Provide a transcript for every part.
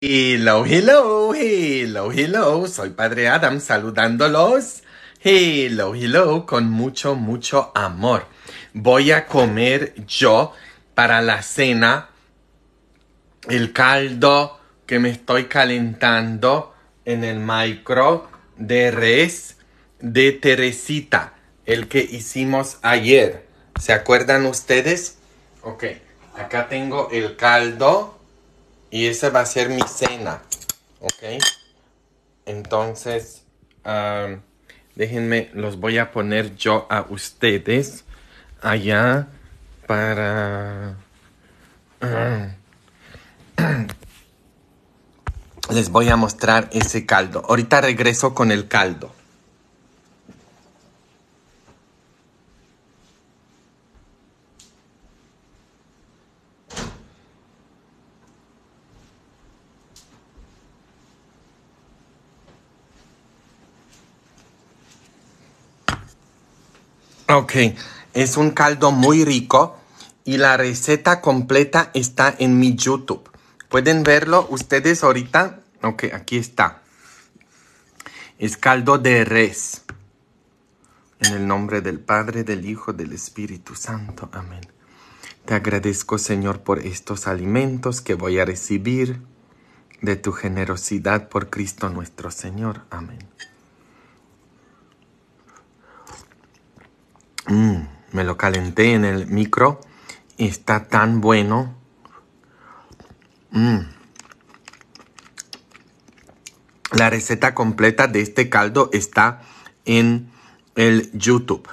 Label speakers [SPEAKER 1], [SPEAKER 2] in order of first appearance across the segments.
[SPEAKER 1] Hello, hello, hello, hello, soy Padre Adam saludándolos. Hello, hello, con mucho, mucho amor. Voy a comer yo para la cena el caldo que me estoy calentando en el micro de res de Teresita, el que hicimos ayer. ¿Se acuerdan ustedes? Ok, acá tengo el caldo y esa va a ser mi cena, ¿ok? Entonces, déjenme, los voy a poner yo a ustedes allá para... Les voy a mostrar ese caldo. Ahorita regreso con el caldo. Ok, es un caldo muy rico y la receta completa está en mi YouTube. Pueden verlo ustedes ahorita. Ok, aquí está. Es caldo de res. En el nombre del Padre, del Hijo, del Espíritu Santo. Amén. Te agradezco, Señor, por estos alimentos que voy a recibir de tu generosidad por Cristo nuestro Señor. Amén. Mm, me lo calenté en el micro y está tan bueno. Mm. La receta completa de este caldo está en el YouTube.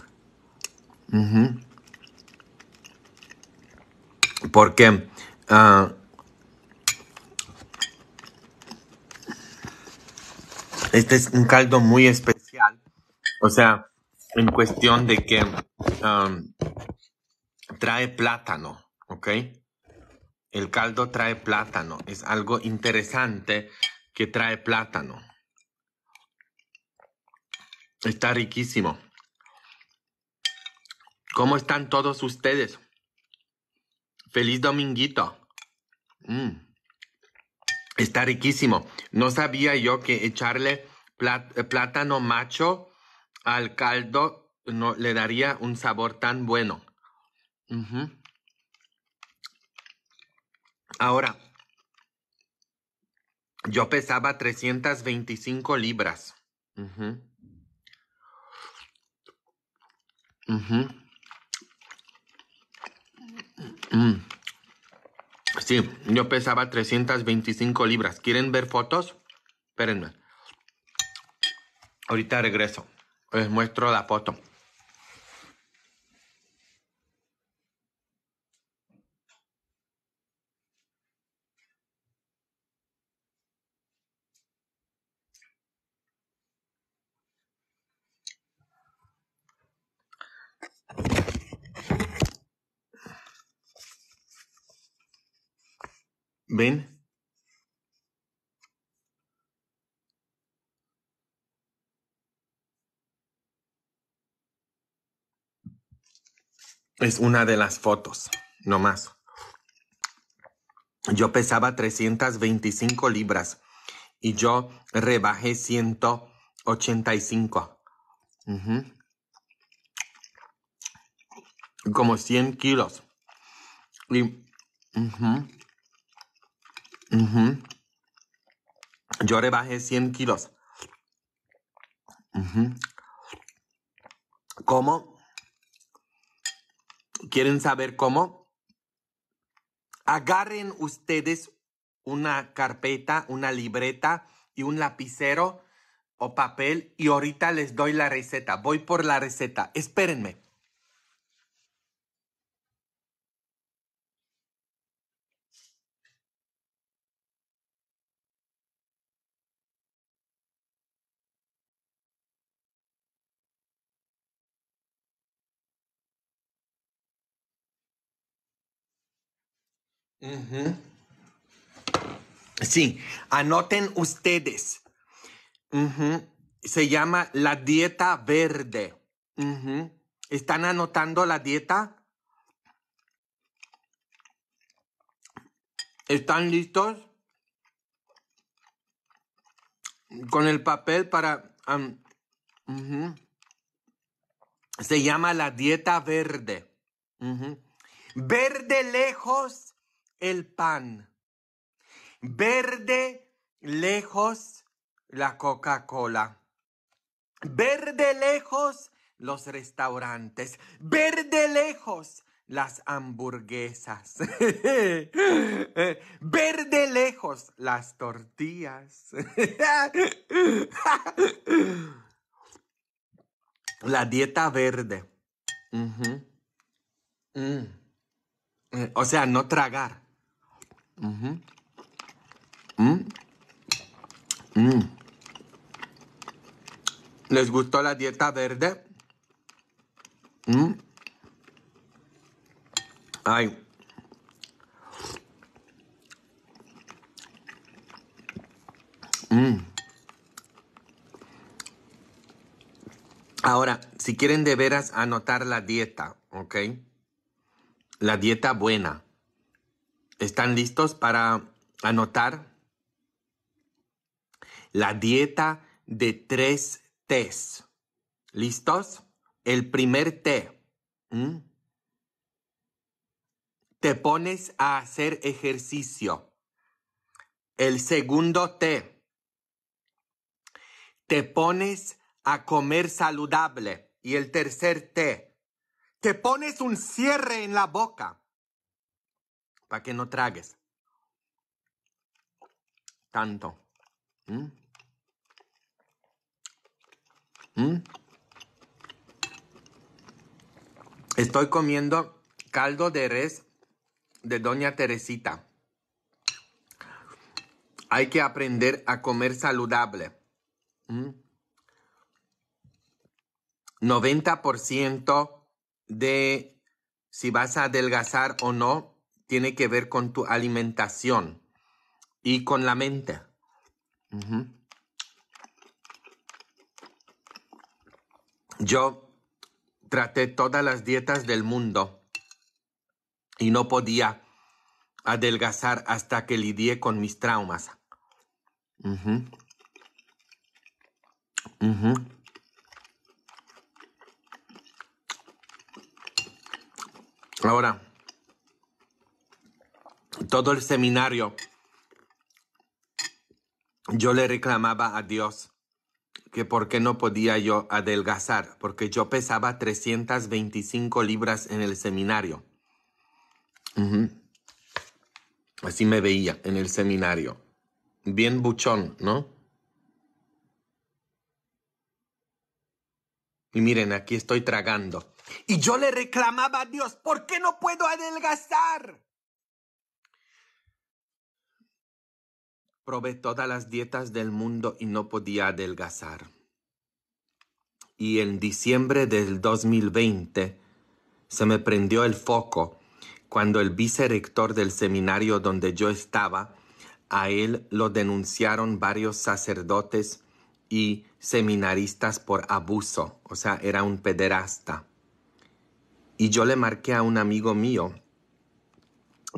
[SPEAKER 1] Porque ah. este es un caldo muy especial. O sea, en cuestión de que um, trae plátano, ¿ok? El caldo trae plátano, es algo interesante que trae plátano. Está riquísimo. ¿Cómo están todos ustedes? Feliz dominguito. Mm. Está riquísimo. No sabía yo que echarle plátano macho al caldo no, le daría un sabor tan bueno. Ahora, yo pesaba 325 libras. Mm. Sí, yo pesaba 325 libras. ¿Quieren ver fotos? Espérenme. Ahorita regreso. Les muestro la foto. ¿Ven? es una de las fotos, no más. Yo pesaba 325 libras y yo rebajé 185. Como 100 kilos. Y, Yo rebajé 100 kilos. ¿Cómo? ¿Quieren saber cómo? Agarren ustedes una carpeta, una libreta y un lapicero o papel y ahorita les doy la receta. Voy por la receta. Espérenme. Sí, anoten ustedes. Se llama la dieta verde. ¿Están anotando la dieta? ¿Están listos? Con el papel para... Se llama la dieta verde. Verde lejos el pan. Verde lejos la Coca-Cola. Verde lejos los restaurantes. Verde lejos las hamburguesas. Verde lejos las tortillas. la dieta verde. Mm. Eh, o sea, no tragar. Mm. mm ¿Les gustó la dieta verde? Mm. Ay. Mm. Ahora, si quieren de veras anotar la dieta, ¿ok? La dieta buena. ¿Están listos para anotar? La dieta de tres tés. ¿Listos? El primer té. Te pones a hacer ejercicio. El segundo té. Te pones a comer saludable. Y el tercer té. Te pones un cierre en la boca para que no tragues tanto. ¿Mm? ¿Mm? Estoy comiendo caldo de res de Doña Teresita. Hay que aprender a comer saludable. 90% ¿Mm? de si vas a adelgazar o no tiene que ver con tu alimentación y con la mente. Yo traté todas las dietas del mundo y no podía adelgazar hasta que lidié con mis traumas. Ahora, todo el seminario, yo le reclamaba a Dios que por qué no podía yo adelgazar, porque yo pesaba 325 libras en el seminario. Así me veía en el seminario. Bien buchón, ¿no? Y miren, aquí estoy tragando. Y yo le reclamaba a Dios, ¿por qué no puedo adelgazar? probé todas las dietas del mundo y no podía adelgazar. Y en diciembre del 2020 se me prendió el foco cuando el vicerector del seminario donde yo estaba, a él lo denunciaron varios sacerdotes y seminaristas por abuso, o sea, era un pederasta. Y yo le marqué a un amigo mío,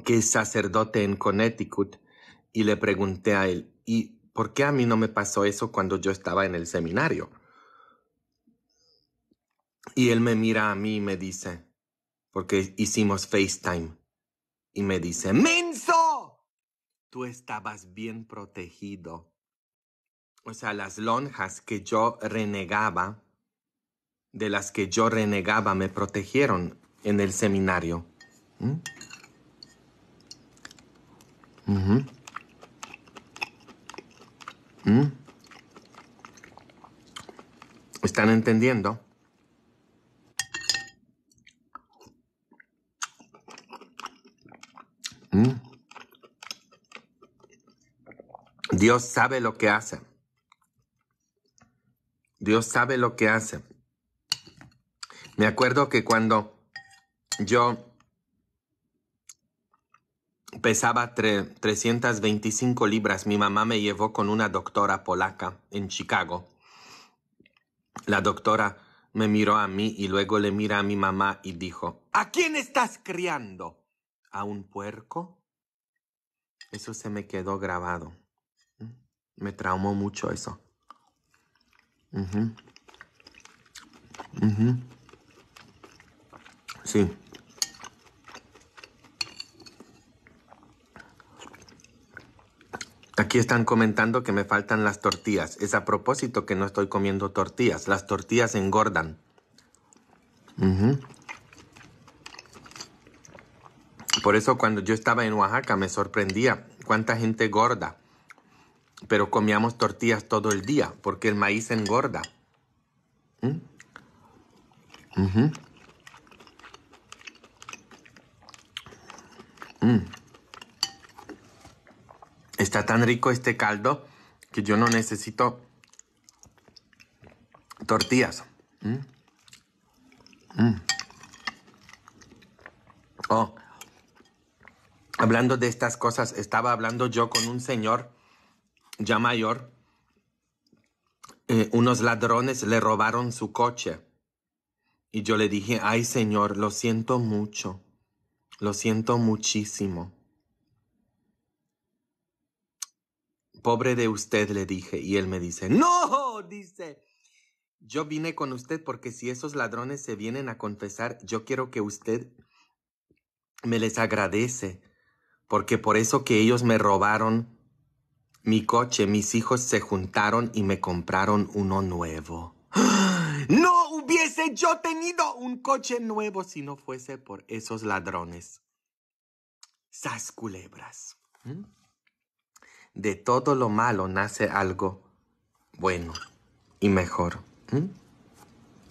[SPEAKER 1] que es sacerdote en Connecticut, y le pregunté a él, ¿y por qué a mí no me pasó eso cuando yo estaba en el seminario? Y él me mira a mí y me dice, porque hicimos FaceTime, y me dice, ¡Menso! Tú estabas bien protegido. O sea, las lonjas que yo renegaba, de las que yo renegaba, me protegieron en el seminario. ¿Mm? Mm. ¿Están entendiendo? Mm. Dios sabe lo que hace. Dios sabe lo que hace. Me acuerdo que cuando yo Pesaba 325 libras. Mi mamá me llevó con una doctora polaca en Chicago. La doctora me miró a mí y luego le mira a mi mamá y dijo, ¿A quién estás criando? ¿A un puerco? Eso se me quedó grabado. Mm, me traumó mucho eso. Sí. Aquí están comentando que me faltan las tortillas. Es a propósito que no estoy comiendo tortillas. Las tortillas engordan. Por eso cuando yo estaba en Oaxaca me sorprendía cuánta gente gorda. Pero comíamos tortillas todo el día porque el maíz engorda. ¿Mm? Está tan rico este caldo que yo no necesito tortillas. Mm. Mm. Oh. Hablando de estas cosas, estaba hablando yo con un señor ya mayor. Eh, unos ladrones le robaron su coche. Y yo le dije, ay señor, lo siento mucho, lo siento muchísimo. Pobre de usted, le dije, y él me dice, no, dice, yo vine con usted porque si esos ladrones se vienen a confesar, yo quiero que usted me les agradece, porque por eso que ellos me robaron mi coche, mis hijos se juntaron y me compraron uno nuevo. ¡Ah! No hubiese yo tenido un coche nuevo si no fuese por esos ladrones. Sas culebras. ¿Mm? de todo lo malo nace algo bueno y mejor.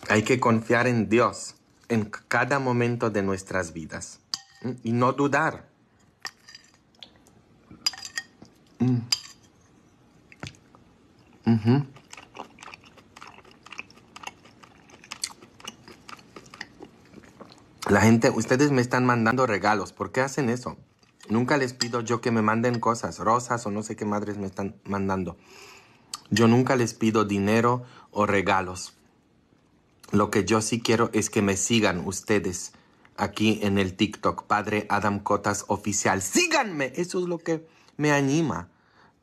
[SPEAKER 1] Hay que confiar en Dios en cada momento de nuestras vidas y no dudar. Mm. La gente, ustedes me están mandando regalos. ¿Por qué hacen eso? Nunca les pido yo que me manden cosas, rosas o no sé qué madres me están mandando. Yo nunca les pido dinero o regalos. Lo que yo sí quiero es que me sigan ustedes aquí en el TikTok, Padre Adam Cotas Oficial. Síganme, eso es lo que me anima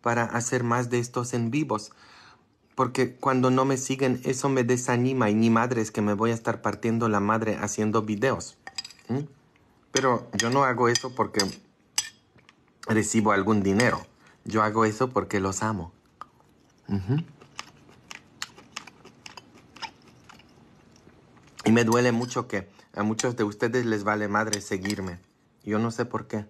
[SPEAKER 1] para hacer más de estos en vivos. Porque cuando no me siguen, eso me desanima y ni madre es que me voy a estar partiendo la madre haciendo videos. Pero yo no hago eso porque recibo algún dinero. Yo hago eso porque los amo. Y me duele mucho que a muchos de ustedes les vale madre seguirme. Yo no sé por qué.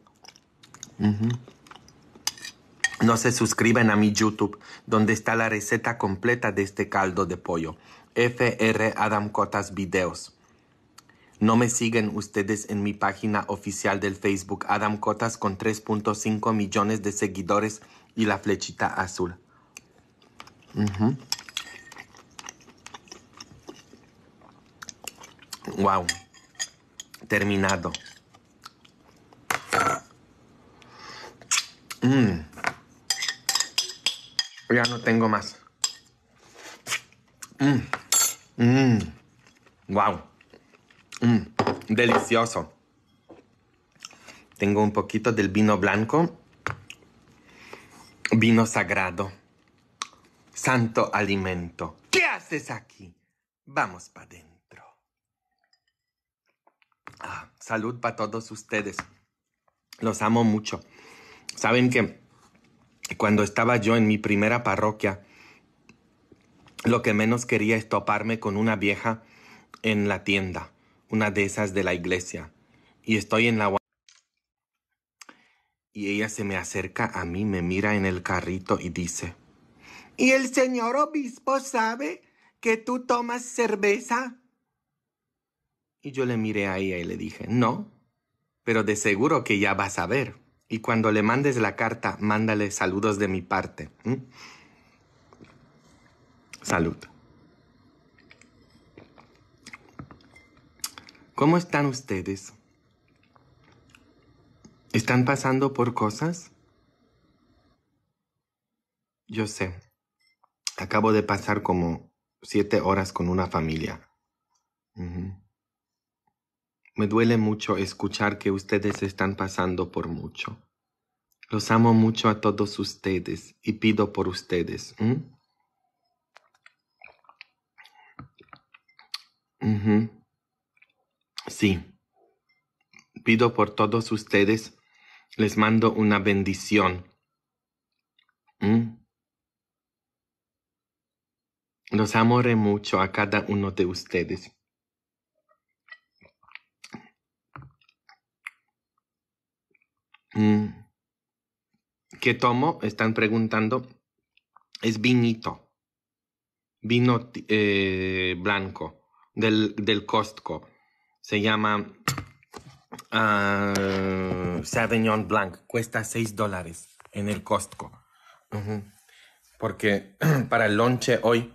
[SPEAKER 1] No se suscriben a mi YouTube, donde está la receta completa de este caldo de pollo. FR Adam Cotas Videos. No me siguen ustedes en mi página oficial del Facebook Adam Cotas con 3.5 millones de seguidores y la flechita azul. Wow. Terminado. Mm. Ya no tengo más. Mm. Wow. Mm. Mm, delicioso. Tengo un poquito del vino blanco. Vino sagrado. Santo alimento. ¿Qué haces aquí? Vamos para adentro. Ah, salud para todos ustedes. Los amo mucho. Saben que cuando estaba yo en mi primera parroquia, lo que menos quería es toparme con una vieja en la tienda una de esas de la iglesia, y estoy en la... Y ella se me acerca a mí, me mira en el carrito y dice, ¿Y el señor obispo sabe que tú tomas cerveza? Y yo le miré a ella y le dije, no, pero de seguro que ya vas a ver. Y cuando le mandes la carta, mándale saludos de mi parte. Salud. ¿Cómo están ustedes? ¿Están pasando por cosas? Yo sé, acabo de pasar como siete horas con una familia. Me duele mucho escuchar que ustedes están pasando por mucho. Los amo mucho a todos ustedes y pido por ustedes. Sí. Pido por todos ustedes, les mando una bendición. ¿Mm? Los amore mucho a cada uno de ustedes. ¿Mm? ¿Qué tomo? Están preguntando. Es vinito. Vino eh, blanco del, del Costco. Se llama uh, Sauvignon Blanc. Cuesta 6 dólares en el Costco. Porque para el lonche hoy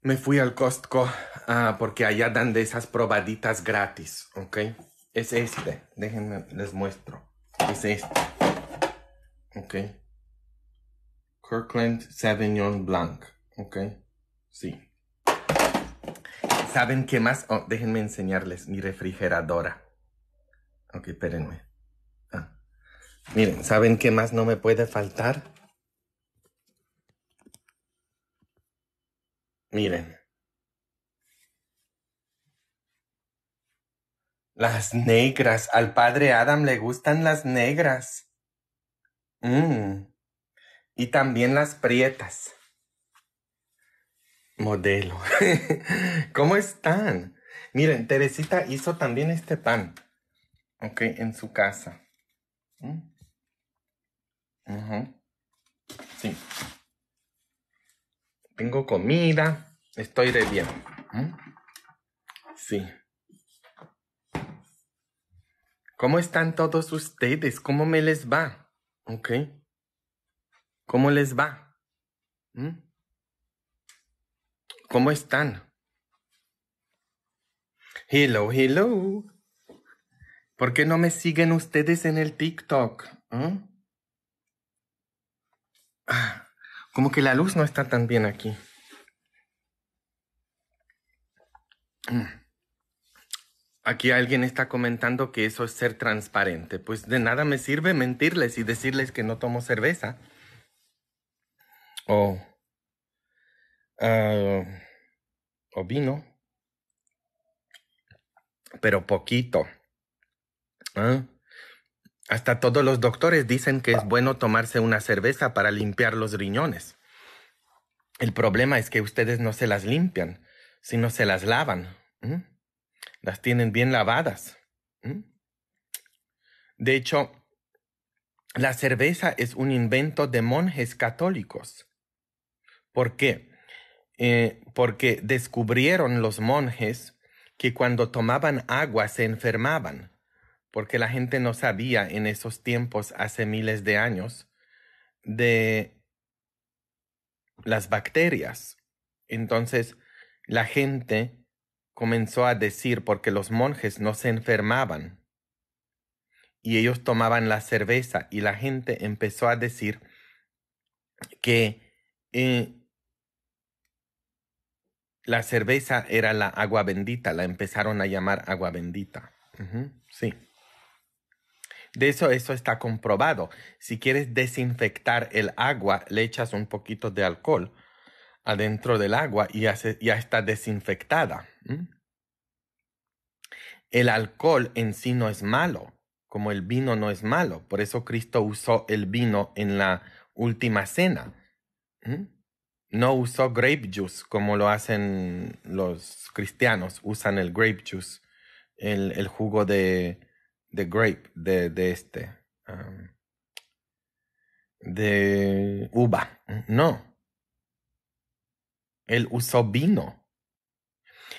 [SPEAKER 1] me fui al Costco ah, porque allá dan de esas probaditas gratis, ¿ok? Es este, déjenme, les muestro. Es este, ¿ok? Kirkland Sauvignon Blanc, ¿ok? Sí. ¿Saben qué más? Oh, déjenme enseñarles mi refrigeradora. Ok, espérenme. Ah. Miren, ¿saben qué más no me puede faltar? Miren. Las negras. Al padre Adam le gustan las negras. Mm. Y también las prietas. Modelo. ¿Cómo están? Miren, Teresita hizo también este pan. Ok, en su casa. ¿Mm? Sí. Tengo comida. Estoy de bien. ¿Mm? Sí. ¿Cómo están todos ustedes? ¿Cómo me les va? ¿Ok? ¿Cómo les va? ¿Mm? ¿Cómo están? Hello, hello. ¿Por qué no me siguen ustedes en el TikTok? ¿Mm? Ah, como que la luz no está tan bien aquí. Mm. Aquí alguien está comentando que eso es ser transparente. Pues de nada me sirve mentirles y decirles que no tomo cerveza. oh Ah, o vino, pero poquito. ¿ah? Hasta todos los doctores dicen que es ah. bueno tomarse una cerveza para limpiar los riñones. El problema es que ustedes no se las limpian, sino se las lavan. Las tienen bien lavadas. De hecho, la cerveza es un invento de monjes católicos. ¿Por qué? Eh, porque descubrieron los monjes que cuando tomaban agua se enfermaban, porque la gente no sabía en esos tiempos, hace miles de años, de las bacterias. Entonces la gente comenzó a decir, porque los monjes no se enfermaban, y ellos tomaban la cerveza, y la gente empezó a decir que eh, la cerveza era la agua bendita, la empezaron a llamar agua bendita. Sí. De eso, eso está comprobado. Si quieres desinfectar el agua, le echas un poquito de alcohol adentro del agua y ya, está desinfectada. El alcohol en sí no es malo, como el vino no es malo. Por eso Cristo usó el vino en la última cena no usó grape juice como lo hacen los cristianos, usan el grape juice, el, jugo de, de, grape, de, este, de uva. No. Él usó vino.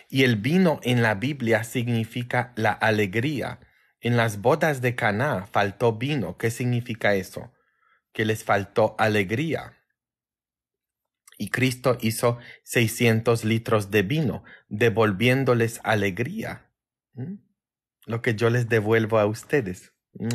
[SPEAKER 1] Y el vino en la Biblia significa la alegría. En las bodas de Caná faltó vino. ¿Qué significa eso? Que les faltó alegría. Y Cristo hizo 600 litros de vino, devolviéndoles alegría. ¿Mm? Lo que yo les devuelvo a ustedes. ¿Mm?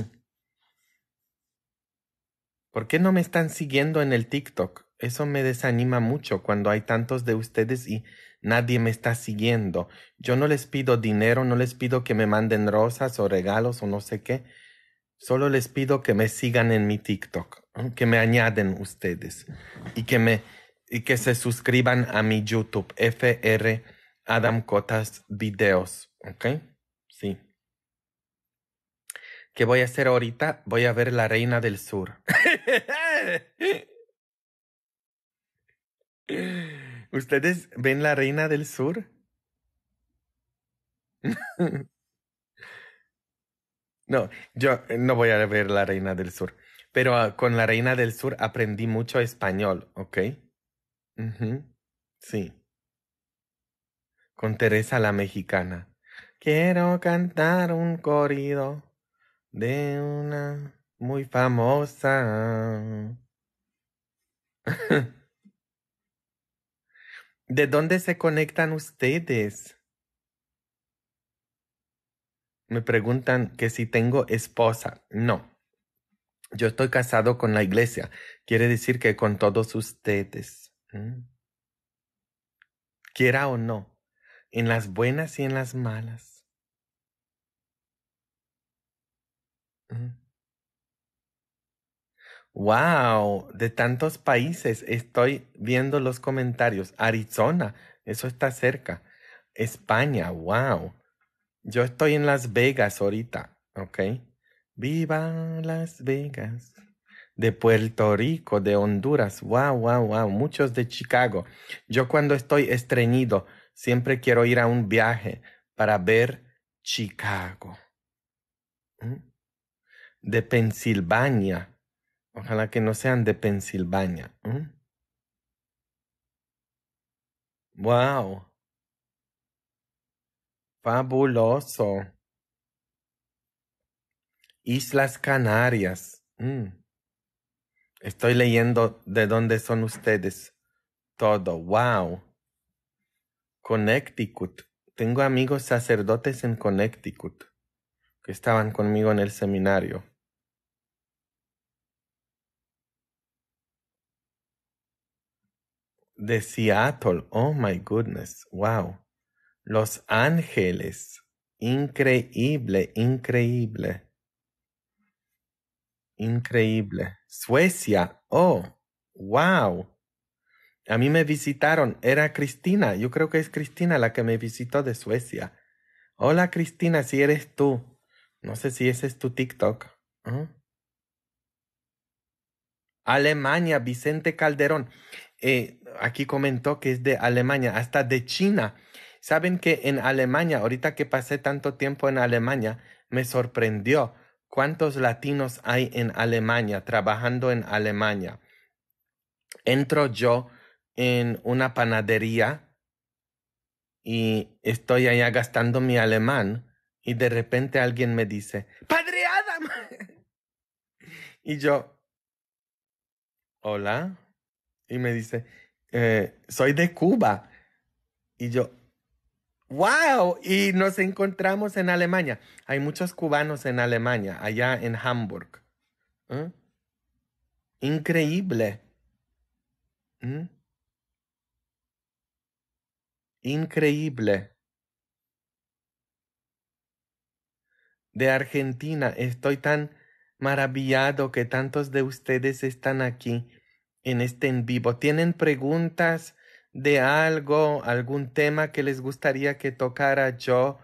[SPEAKER 1] ¿Por qué no me están siguiendo en el TikTok? Eso me desanima mucho cuando hay tantos de ustedes y nadie me está siguiendo. Yo no les pido dinero, no les pido que me manden rosas o regalos o no sé qué. Solo les pido que me sigan en mi TikTok, que me añaden ustedes y que me y que se suscriban a mi YouTube, FR Adam Cotas Videos, ¿ok? Sí. ¿Qué voy a hacer ahorita? Voy a ver La Reina del Sur. ¿Ustedes ven La Reina del Sur? no, yo no voy a ver La Reina del Sur, pero ah, con La Reina del Sur aprendí mucho español, ¿ok? Sí. Con Teresa la mexicana. Quiero cantar un corrido de una muy famosa. ¿De dónde se conectan ustedes? Me preguntan que si tengo esposa. No. Yo estoy casado con la iglesia. Quiere decir que con todos ustedes. Mm. Quiera o no, en las buenas y en las malas. Wow, mm. de tantos países estoy viendo los comentarios. Arizona, eso está cerca. España, wow. Yo estoy en Las Vegas ahorita, ¿ok? Viva Las Vegas de Puerto Rico, de Honduras, wow, wow, wow, muchos de Chicago. Yo cuando estoy estreñido, siempre quiero ir a un viaje para ver Chicago. ¿Mm? De Pensilvania. Ojalá que no sean de Pensilvania. Wow. ¿Mm? Fabuloso. Islas Canarias. ¿Mm? Estoy leyendo de dónde son ustedes. Todo, wow. Connecticut. Tengo amigos sacerdotes en Connecticut que estaban conmigo en el seminario. De Seattle, oh my goodness, wow. Los Ángeles, increíble, increíble. Increíble. Suecia. Oh, wow. A mí me visitaron. Era Cristina. Yo creo que es Cristina la que me visitó de Suecia. Hola Cristina, si eres tú. No sé si ese es tu TikTok. Oh. Alemania, Vicente Calderón. Eh, aquí comentó que es de Alemania, hasta de China. Saben que en Alemania, ahorita que pasé tanto tiempo en Alemania, me sorprendió ¿Cuántos latinos hay en Alemania trabajando en Alemania? Entro yo en una panadería y estoy allá gastando mi alemán y de repente alguien me dice, Padre Adam. y yo, hola. Y me dice, eh, soy de Cuba. Y yo, ¡Wow! Y nos encontramos en Alemania. Hay muchos cubanos en Alemania, allá en Hamburg. ¿Mm? Increíble. ¿Mm? Increíble. De Argentina, estoy tan maravillado que tantos de ustedes están aquí en este en vivo. ¿Tienen preguntas? de algo, algún tema que les gustaría que tocara yo,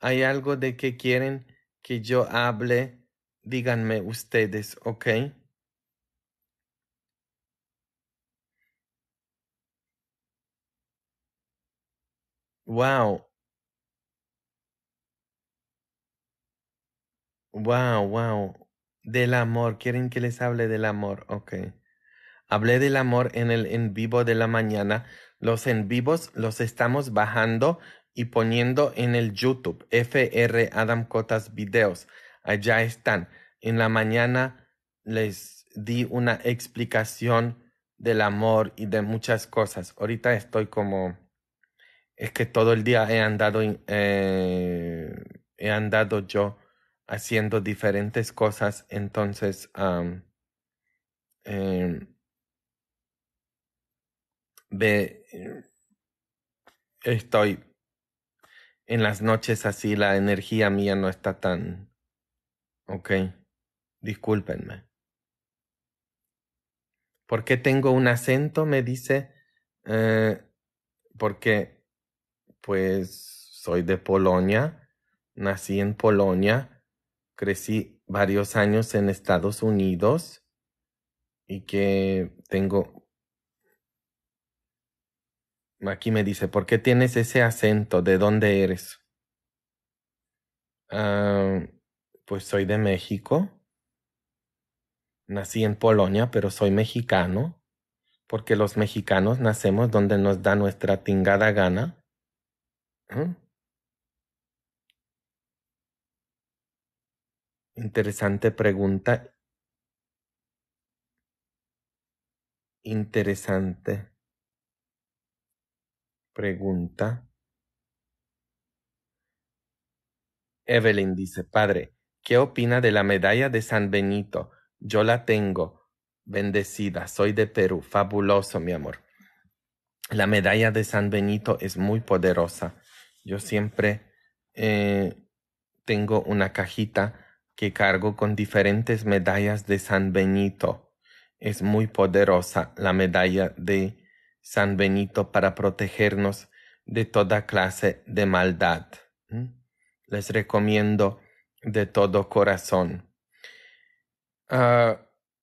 [SPEAKER 1] hay algo de que quieren que yo hable, díganme ustedes, ¿ok? Wow. Wow, wow. Del amor, quieren que les hable del amor, ok. Hablé del amor en el en vivo de la mañana los en vivos los estamos bajando y poniendo en el YouTube FR Adam Cotas Videos. Allá están. En la mañana les di una explicación del amor y de muchas cosas. Ahorita estoy como... Es que todo el día he andado, eh, he andado yo haciendo diferentes cosas, entonces em, ve estoy en las noches así, la energía mía no está tan... Ok, discúlpenme. ¿Por qué tengo un acento? Me dice, eh, porque pues soy de Polonia, nací en Polonia, crecí varios años en Estados Unidos y que tengo Aquí me dice, ¿por qué tienes ese acento? ¿De dónde eres? Ah, pues soy de México. Nací en Polonia, pero soy mexicano. Porque los mexicanos nacemos donde nos da nuestra tingada gana. Interesante pregunta. Interesante. Pregunta. Evelyn dice, Padre, ¿qué opina de la medalla de San Benito? Yo la tengo. Bendecida, soy de Perú. Fabuloso, mi amor. La medalla de San Benito es muy poderosa. Yo siempre eh, tengo una cajita que cargo con diferentes medallas de San Benito. Es muy poderosa la medalla de San Benito para protegernos de toda clase de maldad. Les recomiendo de todo corazón. Ah,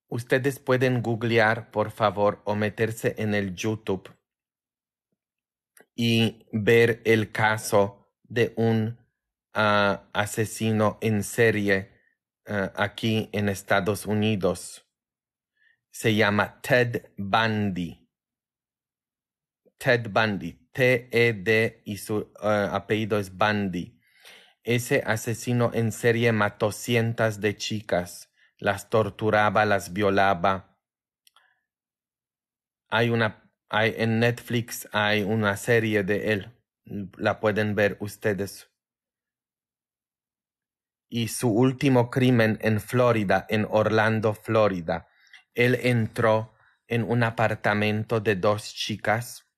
[SPEAKER 1] ustedes pueden googlear, por favor, o meterse en el YouTube y ver el caso de un ah, asesino en serie ah, aquí en Estados Unidos. Se llama Ted Bundy. Ted Bundy, T-E-D y su eh, apellido es Bundy. Ese asesino en serie mató cientos de chicas, las torturaba, las violaba. Hay una, en Netflix hay una serie de él, la pueden ver ustedes. Y su último crimen en Florida, en Orlando, Florida. Él entró en un apartamento de dos chicas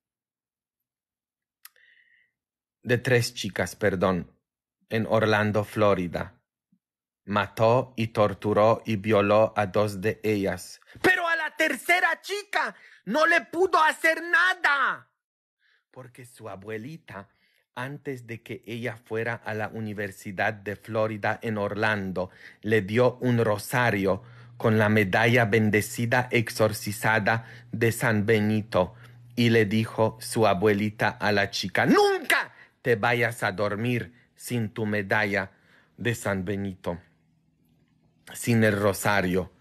[SPEAKER 1] de tres chicas, perdón, en Orlando, Florida. Mató y torturó y violó a dos de ellas. Pero a la tercera chica no le pudo hacer nada. Porque su abuelita, antes de que ella fuera a la Universidad de Florida en Orlando, le dio un rosario con la medalla bendecida exorcizada de San Benito y le dijo su abuelita a la chica, nunca te vayas a dormir sin tu medalla de San Benito, sin el rosario.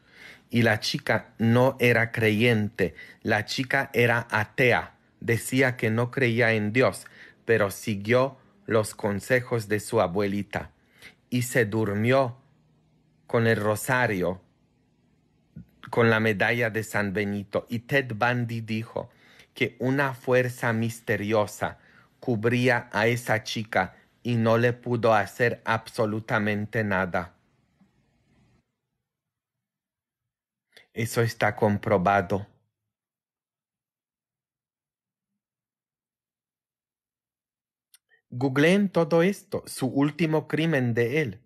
[SPEAKER 1] Y la chica no era creyente, la chica era atea, decía que no creía en Dios, pero siguió los consejos de su abuelita y se durmió con el rosario, con la medalla de San Benito. Y Ted Bundy dijo que una fuerza misteriosa cubría a esa chica y no le pudo hacer absolutamente nada. Eso está comprobado. Googleen todo esto, su último crimen de él.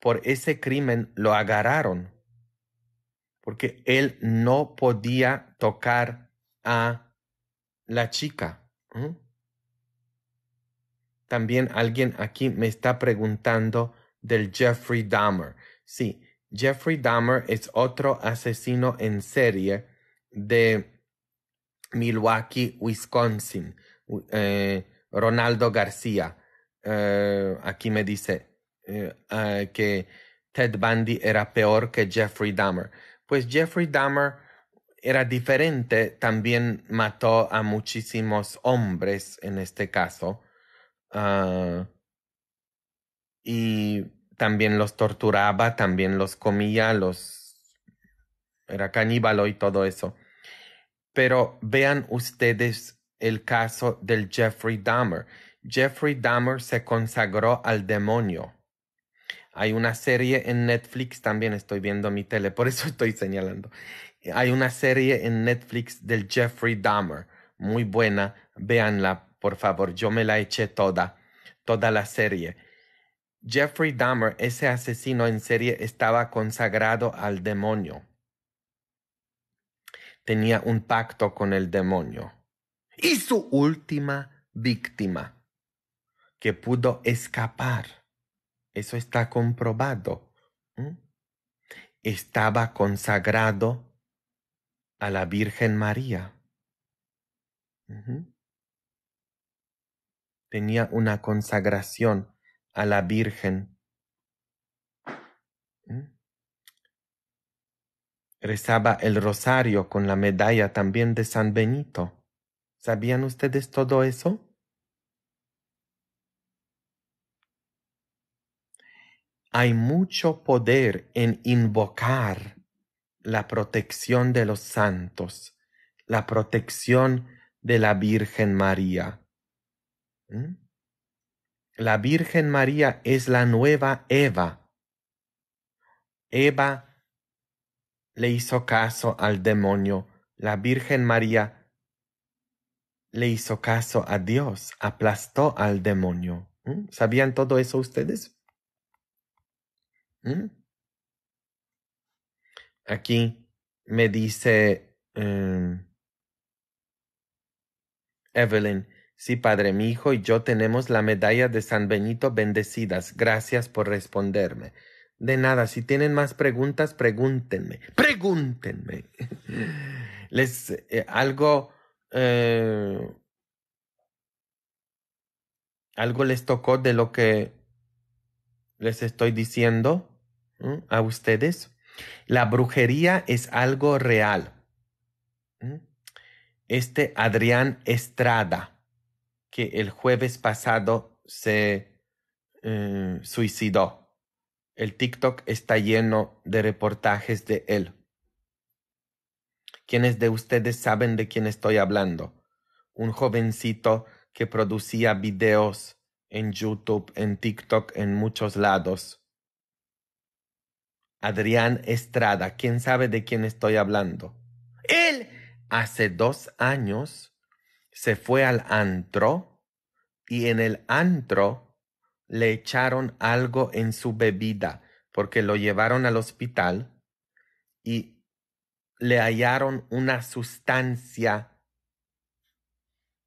[SPEAKER 1] Por ese crimen lo agarraron, porque él no podía tocar a la chica. También alguien aquí me está preguntando del Jeffrey Dahmer. Sí, Jeffrey Dahmer es otro asesino en serie de Milwaukee, Wisconsin. Eh, Ronaldo García. Eh, aquí me dice eh, ah, que Ted Bundy era peor que Jeffrey Dahmer. Pues Jeffrey Dahmer era diferente, también mató a muchísimos hombres en este caso. Ah, y también los torturaba, también los comía, los... Era caníbalo y todo eso. Pero vean ustedes el caso del Jeffrey Dahmer. Jeffrey Dahmer se consagró al demonio. Hay una serie en Netflix, también estoy viendo mi tele, por eso estoy señalando. Hay una serie en Netflix del Jeffrey Dahmer, muy buena, veanla por favor, yo me la eché toda, toda la serie. Jeffrey Dahmer, ese asesino en serie, estaba consagrado al demonio. Tenía un pacto con el demonio. Y su última víctima, que pudo escapar, eso está comprobado, estaba consagrado a la Virgen María tenía una consagración a la Virgen. ¿Mm? Rezaba el rosario con la medalla también de San Benito. ¿Sabían ustedes todo eso? Hay mucho poder en invocar la protección de los santos, la protección de la Virgen María. ¿Mm? La Virgen María es la nueva Eva. Eva le hizo caso al demonio. La Virgen María le hizo caso a Dios, aplastó al demonio. ¿Mm? ¿Sabían todo eso ustedes? ¿Mm? Aquí me dice em, Evelyn, Sí, padre, mi hijo y yo tenemos la medalla de San Benito bendecidas. Gracias por responderme. De nada, si tienen más preguntas, pregúntenme. Pregúntenme. Les eh, algo eh, algo les tocó de lo que les estoy diciendo a ustedes. La brujería es algo real. Este Adrián Estrada que el jueves pasado se eh, suicidó. El TikTok está lleno de reportajes de él. ¿Quiénes de ustedes saben de quién estoy hablando? Un jovencito que producía videos en YouTube, en TikTok, en muchos lados. Adrián Estrada, ¿quién sabe de quién estoy hablando? Él hace dos años se fue al antro y en el antro le echaron algo en su bebida porque lo llevaron al hospital y le hallaron una sustancia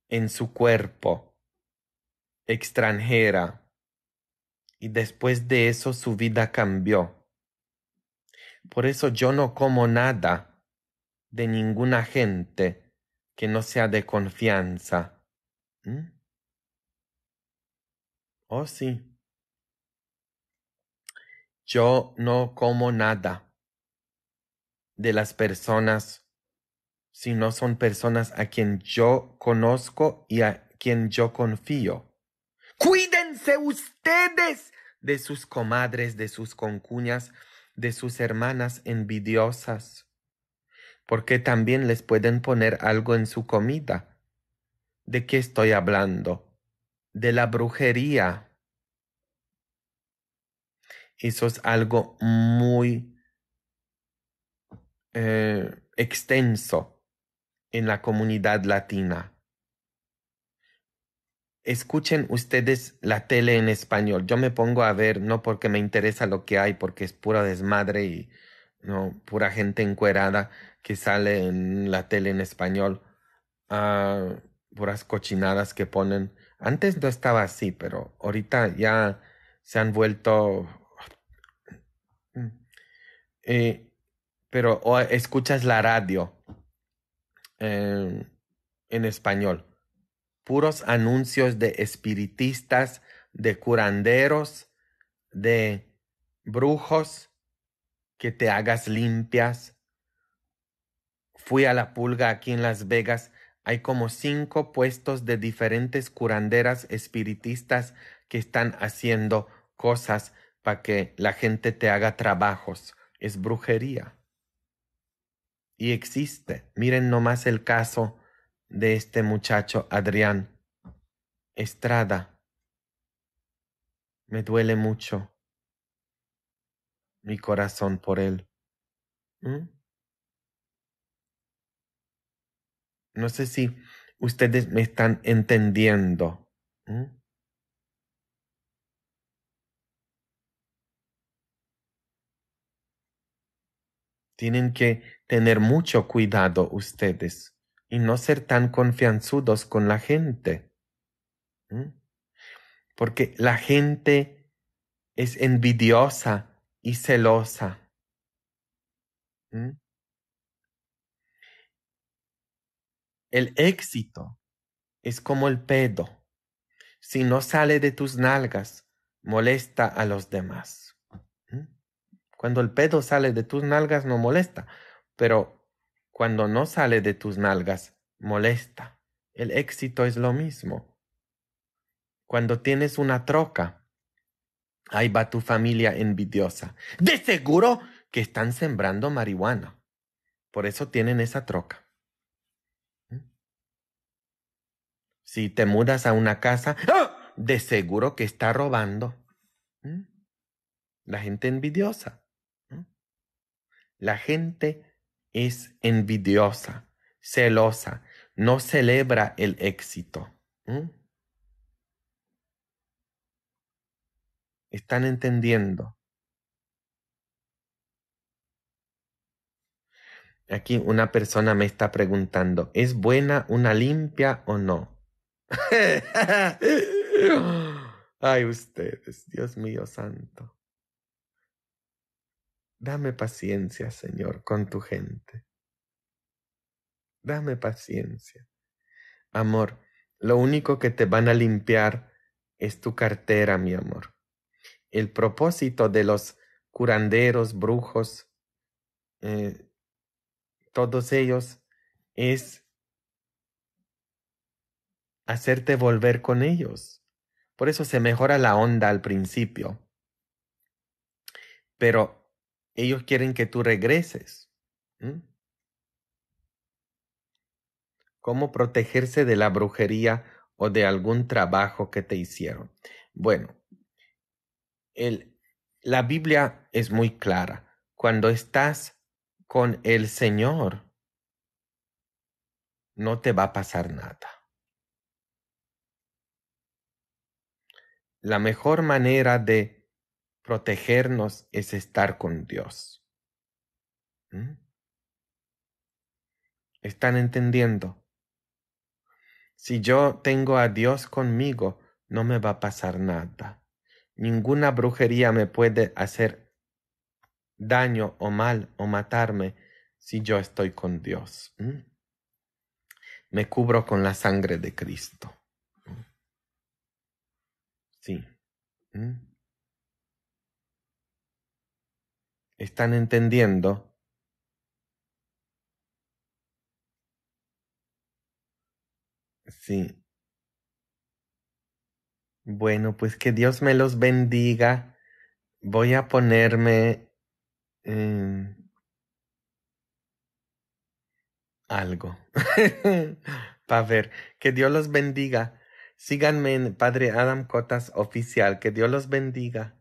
[SPEAKER 1] en su cuerpo extranjera y después de eso su vida cambió. Por eso yo no como nada de ninguna gente que no sea de confianza. ¿Mm? Oh, sí. Yo no como nada de las personas si no son personas a quien yo conozco y a quien yo confío. Cuídense ustedes de sus comadres, de sus concuñas, de sus hermanas envidiosas porque también les pueden poner algo en su comida. ¿De qué estoy hablando? De la brujería. Eso es algo muy eh, extenso en la comunidad latina. Escuchen ustedes la tele en español. Yo me pongo a ver no porque me interesa lo que hay, porque es pura desmadre y no pura gente encuerada, que sale en la tele en español, Por ah, puras cochinadas que ponen. Antes no estaba así, pero ahorita ya se han vuelto... Mm, eh, pero escuchas la radio eh, en español. Puros anuncios de espiritistas, de curanderos, de brujos, que te hagas limpias, Fui a la pulga aquí en Las Vegas. Hay como cinco puestos de diferentes curanderas espiritistas que están haciendo cosas para que la gente te haga trabajos. Es brujería. Y existe. Miren nomás el caso de este muchacho Adrián Estrada. Me duele mucho mi corazón por él. ¿Mm? No sé si ustedes me están entendiendo. ¿Mm? Tienen que tener mucho cuidado ustedes y no ser tan confianzudos con la gente. ¿Mm? Porque la gente es envidiosa y celosa. ¿Mm? El éxito es como el pedo. Si no sale de tus nalgas, molesta a los demás. ¿Mm? Cuando el pedo sale de tus nalgas, no molesta, pero cuando no sale de tus nalgas, molesta. El éxito es lo mismo. Cuando tienes una troca, ahí va tu familia envidiosa. De seguro que están sembrando marihuana. Por eso tienen esa troca. Si te mudas a una casa, ¡ah! de seguro que está robando. La gente envidiosa. La gente es envidiosa, celosa, no celebra el éxito. ¿Están entendiendo? Aquí una persona me está preguntando, ¿es buena una limpia o no? Ay, ustedes, Dios mío santo. Dame paciencia, Señor, con tu gente. Dame paciencia. Amor, lo único que te van a limpiar es tu cartera, mi amor. El propósito de los curanderos, brujos, eh, todos ellos, es hacerte volver con ellos. Por eso se mejora la onda al principio. Pero ellos quieren que tú regreses. ¿Cómo protegerse de la brujería o de algún trabajo que te hicieron? Bueno, el, la Biblia es muy clara. Cuando estás con el Señor, no te va a pasar nada. la mejor manera de protegernos es estar con Dios. ¿Mm? ¿Están entendiendo? Si yo tengo a Dios conmigo, no me va a pasar nada. Ninguna brujería me puede hacer daño o mal o matarme si yo estoy con Dios. ¿Mm? Me cubro con la sangre de Cristo. Sí. Mm. ¿Están entendiendo? Sí. Bueno, pues que Dios me los bendiga. Voy a ponerme em, algo para ver. Que Dios los bendiga. Síganme en Padre Adam Cotas Oficial. Que Dios los bendiga.